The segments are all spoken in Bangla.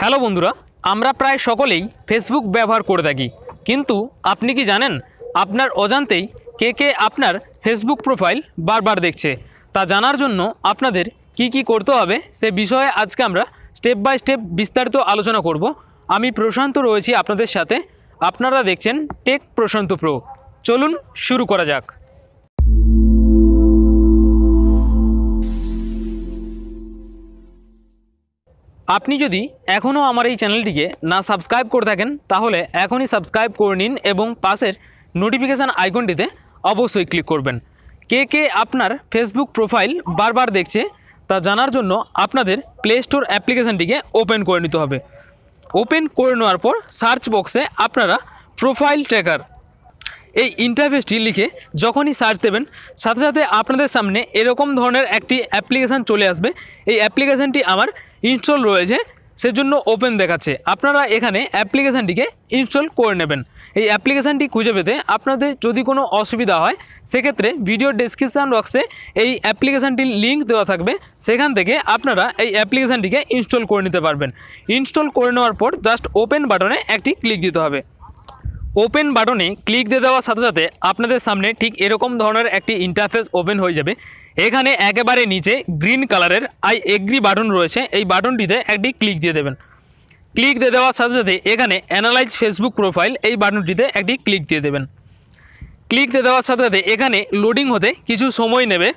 হ্যালো বন্ধুরা আমরা প্রায় সকলেই ফেসবুক ব্যবহার করে থাকি কিন্তু আপনি কি জানেন আপনার অজান্তেই কে কে আপনার ফেসবুক প্রোফাইল বারবার দেখছে তা জানার জন্য আপনাদের কি কি করতে হবে সে বিষয়ে আজকে আমরা স্টেপ বাই স্টেপ বিস্তারিত আলোচনা করব আমি প্রশান্ত রয়েছি আপনাদের সাথে আপনারা দেখছেন টেক প্রশান্ত প্রো চলুন শুরু করা যাক আপনি যদি এখনও আমার এই চ্যানেলটিকে না সাবস্ক্রাইব করে থাকেন তাহলে এখনই সাবস্ক্রাইব করে নিন এবং পাশের নোটিফিকেশান আইকনটিতে অবশ্যই ক্লিক করবেন কে কে আপনার ফেসবুক প্রোফাইল বারবার দেখছে তা জানার জন্য আপনাদের প্লে স্টোর অ্যাপ্লিকেশানটিকে ওপেন করে নিতে হবে ওপেন করে নেওয়ার পর সার্চ বক্সে আপনারা প্রোফাইল ট্র্যাকার এই ইন্টারফেসটি লিখে যখনই সার্চ দেবেন সাথে সাথে আপনাদের সামনে এরকম ধরনের একটি অ্যাপ্লিকেশান চলে আসবে এই অ্যাপ্লিকেশানটি আমার ইনস্টল রয়েছে সেজন্য ওপেন দেখাচ্ছে আপনারা এখানে অ্যাপ্লিকেশানটিকে ইনস্টল করে নেবেন এই অ্যাপ্লিকেশানটি খুঁজে পেতে আপনাদের যদি কোনো অসুবিধা হয় সেক্ষেত্রে ভিডিও ডিসক্রিপশান বক্সে এই অ্যাপ্লিকেশানটির লিঙ্ক দেওয়া থাকবে সেখান থেকে আপনারা এই অ্যাপ্লিকেশানটিকে ইনস্টল করে নিতে পারবেন ইনস্টল করে নেওয়ার পর জাস্ট ওপেন বাটনে একটি ক্লিক দিতে হবে ওপেন বাটনে ক্লিক দিয়ে দেওয়ার সাথে সাথে আপনাদের সামনে ঠিক এরকম ধরনের একটি ইন্টারফেস ওপেন হয়ে যাবে এখানে একেবারে নিচে গ্রিন কালারের আই এগ্রি বাটন রয়েছে এই বাটনটিতে একটি ক্লিক দিয়ে দেবেন ক্লিক দিয়ে দেওয়ার সাথে সাথে এখানে অ্যানালাইজ ফেসবুক প্রোফাইল এই বাটনটিতে একটি ক্লিক দিয়ে দেবেন ক্লিক দিয়ে দেওয়ার সাথে সাথে এখানে লোডিং হতে কিছু সময় নেবে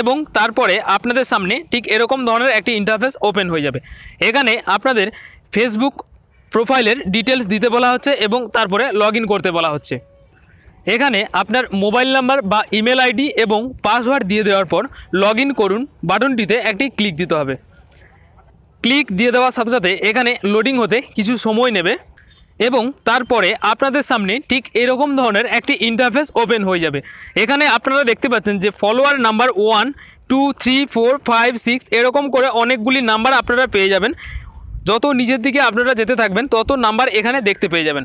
এবং তারপরে আপনাদের সামনে ঠিক এরকম ধরনের একটি ইন্টারফেস ওপেন হয়ে যাবে এখানে আপনাদের ফেসবুক প্রোফাইলের ডিটেলস দিতে বলা হচ্ছে এবং তারপরে লগ করতে বলা হচ্ছে এখানে আপনার মোবাইল নাম্বার বা ইমেল আইডি এবং পাসওয়ার্ড দিয়ে দেওয়ার পর লগ করুন বাটনটিতে একটি ক্লিক দিতে হবে ক্লিক দিয়ে দেওয়ার সাথে সাথে এখানে লোডিং হতে কিছু সময় নেবে এবং তারপরে আপনাদের সামনে ঠিক এরকম ধরনের একটি ইন্টারফেস ওপেন হয়ে যাবে এখানে আপনারা দেখতে পাচ্ছেন যে follower number one two three four five six এরকম করে অনেকগুলি নাম্বার আপনারা পেয়ে যাবেন যত নিজের দিকে আপনারা যেতে থাকবেন তত নাম্বার এখানে দেখতে পেয়ে যাবেন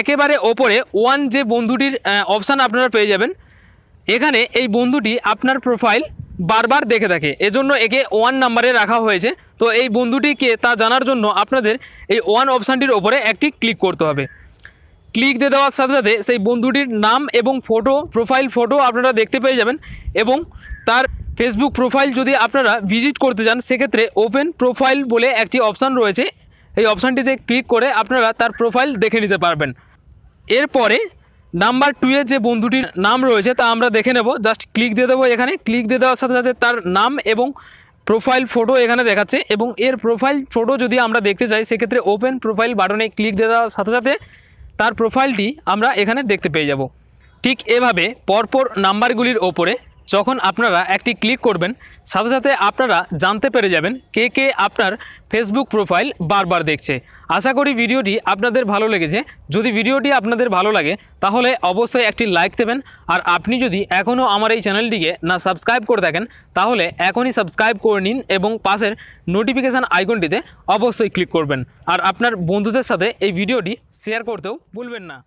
একেবারে ওপরে ওয়ান যে বন্ধুটির অপশান আপনারা পেয়ে যাবেন এখানে এই বন্ধুটি আপনার প্রোফাইল বারবার দেখে থাকে এজন্য একে ওয়ান নাম্বারে রাখা হয়েছে তো এই বন্ধুটিকে তা জানার জন্য আপনাদের এই ওয়ান অপশানটির ওপরে একটি ক্লিক করতে হবে ক্লিক দিয়ে দেওয়ার সাথে সাথে সেই বন্ধুটির নাম এবং ফটো প্রোফাইল ফটো আপনারা দেখতে পেয়ে যাবেন এবং তার ফেসবুক প্রোফাইল যদি আপনারা ভিজিট করতে চান সেক্ষেত্রে ওপেন প্রোফাইল বলে একটি অপশান রয়েছে এই অপশানটিতে ক্লিক করে আপনারা তার প্রোফাইল দেখে নিতে পারবেন এরপরে নাম্বার টুয়ে যে বন্ধুটির নাম রয়েছে তা আমরা দেখে নেব জাস্ট ক্লিক দিয়ে দেবো এখানে ক্লিক দিয়ে দেওয়ার সাথে সাথে তার নাম এবং প্রোফাইল ফটো এখানে দেখাচ্ছে এবং এর প্রোফাইল ফটো যদি আমরা দেখতে চাই সেক্ষেত্রে ওপেন প্রোফাইল বাটনে ক্লিক দিয়ে দেওয়ার সাথে সাথে তার প্রোফাইলটি আমরা এখানে দেখতে পেয়ে যাব ঠিক এভাবে পরপর নাম্বারগুলির ওপরে যখন আপনারা একটি ক্লিক করবেন সাথে সাথে আপনারা জানতে পেরে যাবেন কে কে আপনার ফেসবুক প্রোফাইল বারবার দেখছে আশা করি ভিডিওটি আপনাদের ভালো লেগেছে যদি ভিডিওটি আপনাদের ভালো লাগে তাহলে অবশ্যই একটি লাইক দেবেন আর আপনি যদি এখনও আমার এই চ্যানেলটিকে না সাবস্ক্রাইব করে থাকেন তাহলে এখনই সাবস্ক্রাইব করে নিন এবং পাশের নোটিফিকেশান আইকনটিতে অবশ্যই ক্লিক করবেন আর আপনার বন্ধুদের সাথে এই ভিডিওটি শেয়ার করতেও ভুলবেন না